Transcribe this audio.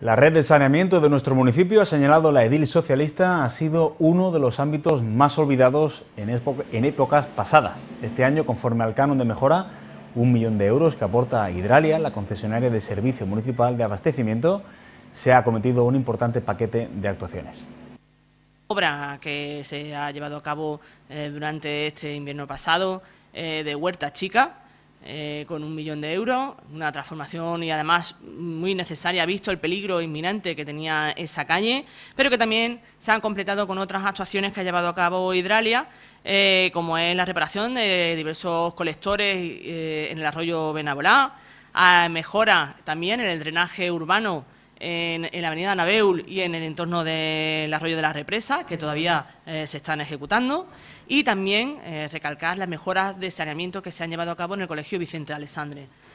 La red de saneamiento de nuestro municipio, ha señalado la edil socialista, ha sido uno de los ámbitos más olvidados en, épocas pasadas. Este año, conforme al canon de mejora, un millón de euros que aporta Hidralia, la concesionaria de Servicio Municipal de Abastecimiento, se ha cometido un importante paquete de actuaciones obra que se ha llevado a cabo eh, durante este invierno pasado eh, de Huerta Chica, eh, con un millón de euros, una transformación y además muy necesaria, visto el peligro inminente que tenía esa calle, pero que también se han completado con otras actuaciones que ha llevado a cabo Hidralia, eh, como es la reparación de diversos colectores eh, en el arroyo Benabolá, a mejora también en el drenaje urbano en, la avenida Anabeul y en el entorno del arroyo de la represa, que todavía eh, se están ejecutando, y también eh, recalcar las mejoras de saneamiento que se han llevado a cabo en el Colegio Vicente Alessandre.